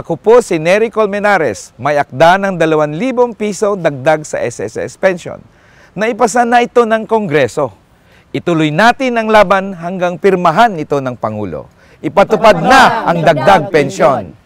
Ako po si Nery Colmenares, may akda ng 2,000 piso dagdag sa SSS pension. Naipasa na ito ng Kongreso. Ituloy natin ang laban hanggang pirmahan ito ng Pangulo. Ipatupad na ang dagdag pensyon.